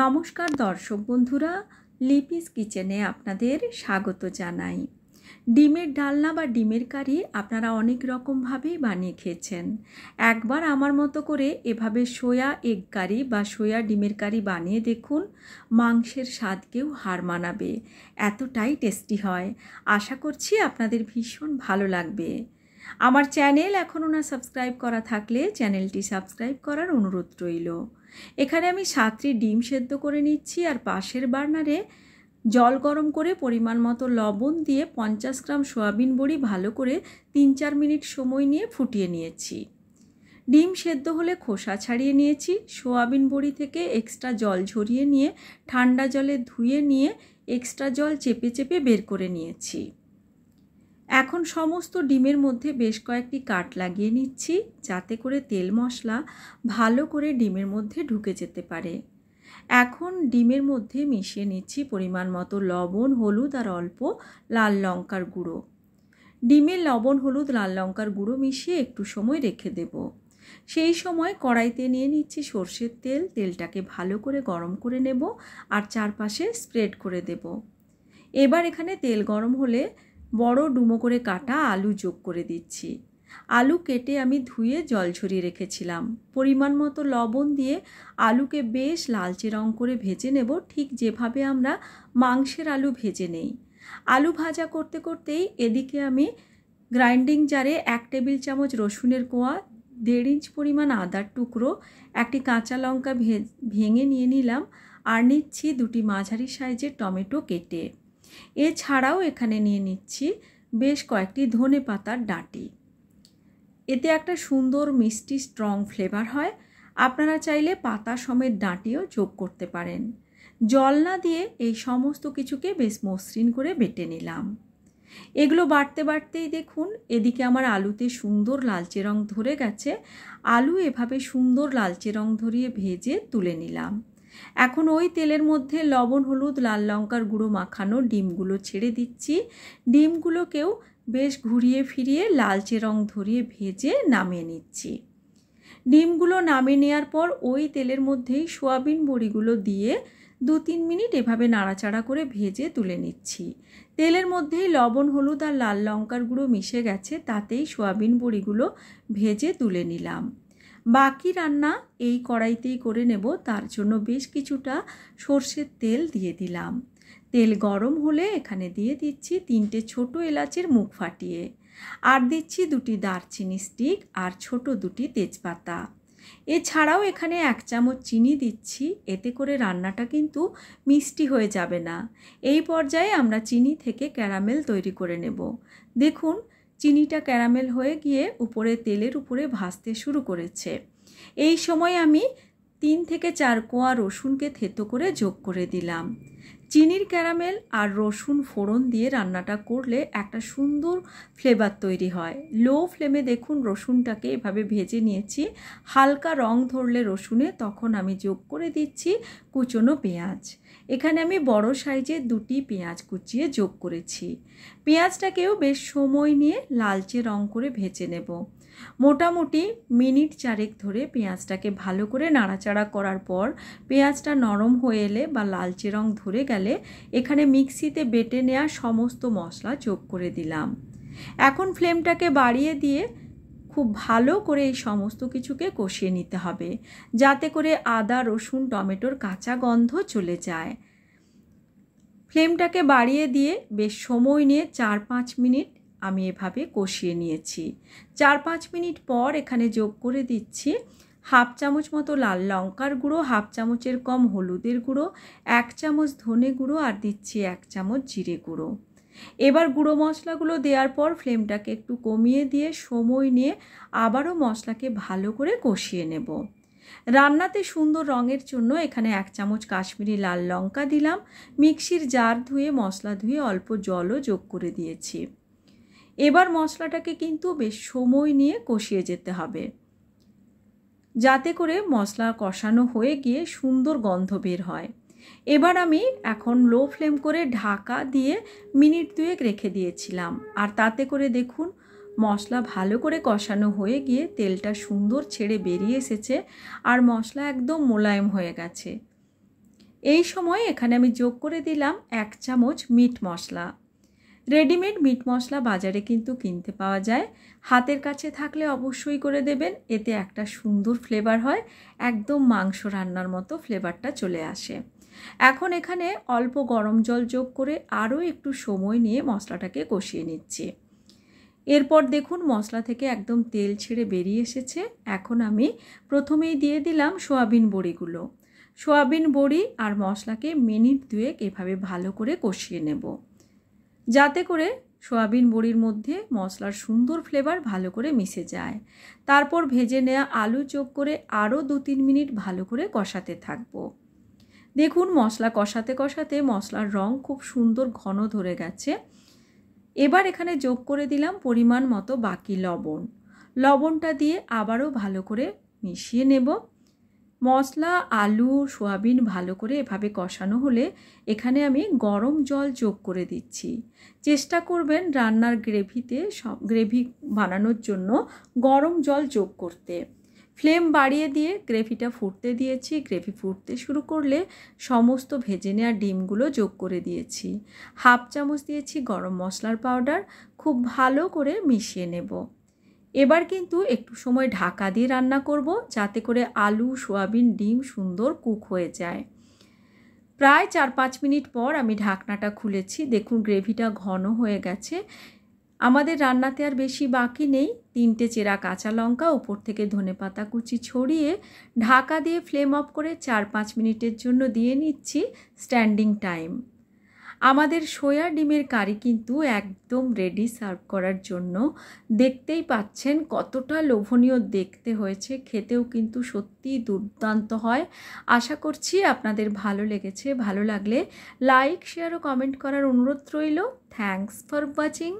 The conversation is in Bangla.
নমস্কার দর্শক বন্ধুরা লিপিস কিচেনে আপনাদের স্বাগত জানাই ডিমের ডালনা বা ডিমের কারি আপনারা অনেক রকমভাবেই বানিয়ে খেয়েছেন একবার আমার মতো করে এভাবে সোয়া এগ কারি বা সোয়া ডিমের কারি বানিয়ে দেখুন মাংসের স্বাদকেও হার মানাবে এতটাই টেস্টি হয় আশা করছি আপনাদের ভীষণ ভালো লাগবে আমার চ্যানেল এখনও না সাবস্ক্রাইব করা থাকলে চ্যানেলটি সাবস্ক্রাইব করার অনুরোধ রইল এখানে আমি সাতটি ডিম সেদ্ধ করে নিচ্ছি আর পাশের বার্নারে জল গরম করে পরিমাণ মতো লবণ দিয়ে পঞ্চাশ গ্রাম সোয়াবিন বড়ি ভালো করে তিন চার মিনিট সময় নিয়ে ফুটিয়ে নিয়েছি ডিম সেদ্ধ হলে খোসা ছাড়িয়ে নিয়েছি সোয়াবিন বড়ি থেকে এক্সট্রা জল ঝরিয়ে নিয়ে ঠান্ডা জলে ধুয়ে নিয়ে এক্সট্রা জল চেপে চেপে বের করে নিয়েছি এখন সমস্ত ডিমের মধ্যে বেশ কয়েকটি কাট লাগিয়ে নিচ্ছি যাতে করে তেল মশলা ভালো করে ডিমের মধ্যে ঢুকে যেতে পারে এখন ডিমের মধ্যে মিশিয়ে নিচ্ছি পরিমাণ মতো লবণ হলুদ আর অল্প লাল লঙ্কার গুঁড়ো ডিমের লবণ হলুদ লাল লঙ্কার গুঁড়ো মিশিয়ে একটু সময় রেখে দেব সেই সময় কড়াইতে নিয়ে নিচ্ছি সর্ষের তেল তেলটাকে ভালো করে গরম করে নেব আর চারপাশে স্প্রেড করে দেব এবার এখানে তেল গরম হলে বড় ডুমো করে কাটা আলু যোগ করে দিচ্ছি আলু কেটে আমি ধুয়ে জল ঝরিয়ে রেখেছিলাম পরিমাণ মতো লবণ দিয়ে আলুকে বেশ লালচে রং করে ভেজে নেব ঠিক যেভাবে আমরা মাংসের আলু ভেজে নেই আলু ভাজা করতে করতেই এদিকে আমি গ্রাইন্ডিং জারে এক টেবিল চামচ রসুনের কোয়া দেড় ইঞ্চ পরিমাণ আদার টুকরো একটি কাঁচা লঙ্কা ভেঙে নিয়ে নিলাম আর নিচ্ছি দুটি মাঝারি সাইজের টমেটো কেটে এছাড়াও এখানে নিয়ে নিচ্ছি বেশ কয়েকটি ধনে পাতার ডাঁটি এতে একটা সুন্দর মিষ্টি স্ট্রং ফ্লেভার হয় আপনারা চাইলে পাতা সমেত ডাঁটিও যোগ করতে পারেন জল না দিয়ে এই সমস্ত কিছুকে বেশ মসৃণ করে বেটে নিলাম এগুলো বাড়তে বাড়তেই দেখুন এদিকে আমার আলুতে সুন্দর লালচে রং ধরে গেছে আলু এভাবে সুন্দর লালচে রং ধরিয়ে ভেজে তুলে নিলাম এখন ওই তেলের মধ্যে লবণ হলুদ লাল লঙ্কার গুঁড়ো মাখানো ডিমগুলো ছেড়ে দিচ্ছি ডিমগুলোকেও বেশ ঘুরিয়ে ফিরিয়ে লালচে রং ধরিয়ে ভেজে নামিয়ে নিচ্ছি ডিমগুলো নামিয়ে নেওয়ার পর ওই তেলের মধ্যেই সোয়াবিন বড়িগুলো দিয়ে দু তিন মিনিট এভাবে নাড়াচাড়া করে ভেজে তুলে নিচ্ছি তেলের মধ্যেই লবণ হলুদ আর লাল লঙ্কার গুঁড়ো মিশে গেছে তাতেই সোয়াবিন বড়িগুলো ভেজে তুলে নিলাম বাকি রান্না এই কড়াইতেই করে নেব তার জন্য বেশ কিছুটা সর্ষের তেল দিয়ে দিলাম তেল গরম হলে এখানে দিয়ে দিচ্ছি তিনটে ছোট এলাচের মুখ ফাটিয়ে আর দিচ্ছি দুটি দারচিনি স্টিক আর ছোট দুটি তেজপাতা এছাড়াও এখানে এক চামচ চিনি দিচ্ছি এতে করে রান্নাটা কিন্তু মিষ্টি হয়ে যাবে না এই পর্যায়ে আমরা চিনি থেকে ক্যারামেল তৈরি করে নেব দেখুন চিনিটা ক্যারামেল হয়ে গিয়ে উপরে তেলের উপরে ভাজতে শুরু করেছে এই সময় আমি তিন থেকে চার কোয়া রসুনকে থেতো করে যোগ করে দিলাম চিনির ক্যারামেল আর রসুন ফোড়ন দিয়ে রান্নাটা করলে একটা সুন্দর ফ্লেভার তৈরি হয় লো ফ্লেমে দেখুন রসুনটাকে এভাবে ভেজে নিয়েছি হালকা রং ধরলে রসুনে তখন আমি যোগ করে দিচ্ছি কুচনো পেঁয়াজ এখানে আমি বড় সাইজের দুটি পেঁয়াজ কুচিয়ে যোগ করেছি পেঁয়াজটাকেও বেশ সময় নিয়ে লালচে রং করে ভেজে নেব মোটামুটি মিনিট চারেক ধরে পেঁয়াজটাকে ভালো করে নাড়াচাড়া করার পর পেঁয়াজটা নরম হয়ে এলে বা লালচে রং ধরে গেলে এখানে মিক্সিতে বেটে নেওয়া সমস্ত মশলা যোগ করে দিলাম এখন ফ্লেমটাকে বাড়িয়ে দিয়ে খুব ভালো করে এই সমস্ত কিছুকে কষিয়ে নিতে হবে যাতে করে আদা রসুন টমেটোর কাঁচা গন্ধ চলে যায় ফ্লেমটাকে বাড়িয়ে দিয়ে বেশ সময় নিয়ে চার পাঁচ মিনিট আমি এভাবে কষিয়ে নিয়েছি চার পাঁচ মিনিট পর এখানে যোগ করে দিচ্ছি হাফ চামচ মতো লাল লঙ্কার গুঁড়ো হাফ চামচের কম হলুদের গুঁড়ো এক চামচ ধনে গুঁড়ো আর দিচ্ছি এক চামচ জিরে গুঁড়ো এবার গুঁড়ো মশলাগুলো দেওয়ার পর ফ্লেমটাকে একটু কমিয়ে দিয়ে সময় নিয়ে আবারও মশলাকে ভালো করে কষিয়ে নেব রান্নাতে সুন্দর রঙের জন্য এখানে এক চামচ কাশ্মীরি লাল লঙ্কা দিলাম মিক্সির জার ধুয়ে মশলা ধুয়ে অল্প জলও যোগ করে দিয়েছি এবার মশলাটাকে কিন্তু বেশ সময় নিয়ে কষিয়ে যেতে হবে যাতে করে মশলা কষানো হয়ে গিয়ে সুন্দর গন্ধ বের হয় এবার আমি এখন লো ফ্লেম করে ঢাকা দিয়ে মিনিট দুয়েক রেখে দিয়েছিলাম আর তাতে করে দেখুন মশলা ভালো করে কষানো হয়ে গিয়ে তেলটা সুন্দর ছেড়ে বেরিয়ে এসেছে আর মশলা একদম মোলায়েম হয়ে গেছে এই সময় এখানে আমি যোগ করে দিলাম এক চামচ মিট মশলা রেডিমেড মিট মশলা বাজারে কিন্তু কিনতে পাওয়া যায় হাতের কাছে থাকলে অবশ্যই করে দেবেন এতে একটা সুন্দর ফ্লেভার হয় একদম মাংস রান্নার মতো ফ্লেভারটা চলে আসে এখন এখানে অল্প গরম জল যোগ করে আরও একটু সময় নিয়ে মশলাটাকে কষিয়ে নিচ্ছি এরপর দেখুন মশলা থেকে একদম তেল ছেড়ে বেরিয়ে এসেছে এখন আমি প্রথমেই দিয়ে দিলাম সোয়াবিন বড়িগুলো সোয়াবিন বড়ি আর মশলাকে মিনিট দুয়েক এভাবে ভালো করে কষিয়ে নেব যাতে করে সয়াবিন বড়ির মধ্যে মশলার সুন্দর ফ্লেভার ভালো করে মিশে যায় তারপর ভেজে নেওয়া আলু চোখ করে আরও দু তিন মিনিট ভালো করে কষাতে থাকবো দেখুন মশলা কষাতে কষাতে মশলার রং খুব সুন্দর ঘন ধরে গেছে এবার এখানে যোগ করে দিলাম পরিমাণ মতো বাকি লবণ লবণটা দিয়ে আবারও ভালো করে মিশিয়ে নেব মশলা আলু সোয়াবিন ভালো করে এভাবে কষানো হলে এখানে আমি গরম জল যোগ করে দিচ্ছি চেষ্টা করবেন রান্নার গ্রেভিতে সব গ্রেভি বানানোর জন্য গরম জল যোগ করতে ফ্লেম বাড়িয়ে দিয়ে গ্রেভিটা ফুটতে দিয়েছি গ্রেভি ফুটতে শুরু করলে সমস্ত ভেজে নেওয়া ডিমগুলো যোগ করে দিয়েছি হাফ চামচ দিয়েছি গরম মশলার পাউডার খুব ভালো করে মিশিয়ে নেব এবার কিন্তু একটু সময় ঢাকা দিয়ে রান্না করব যাতে করে আলু সোয়াবিন ডিম সুন্দর কুক হয়ে যায় প্রায় চার পাঁচ মিনিট পর আমি ঢাকনাটা খুলেছি দেখুন গ্রেভিটা ঘন হয়ে গেছে আমাদের রান্নাতে আর বেশি বাকি নেই তিনটে চেরা কাঁচা লঙ্কা উপর থেকে ধনে পাতা কুচি ছড়িয়ে ঢাকা দিয়ে ফ্লেম অফ করে চার পাঁচ মিনিটের জন্য দিয়ে নিচ্ছি স্ট্যান্ডিং টাইম আমাদের সোয়া ডিমের কারি কিন্তু একদম রেডি সার্ভ করার জন্য দেখতেই পাচ্ছেন কতটা লোভনীয় দেখতে হয়েছে খেতেও কিন্তু সত্যি দুর্দান্ত হয় আশা করছি আপনাদের ভালো লেগেছে ভালো লাগলে লাইক শেয়ার ও কমেন্ট করার অনুরোধ রইল থ্যাংকস ফর ওয়াচিং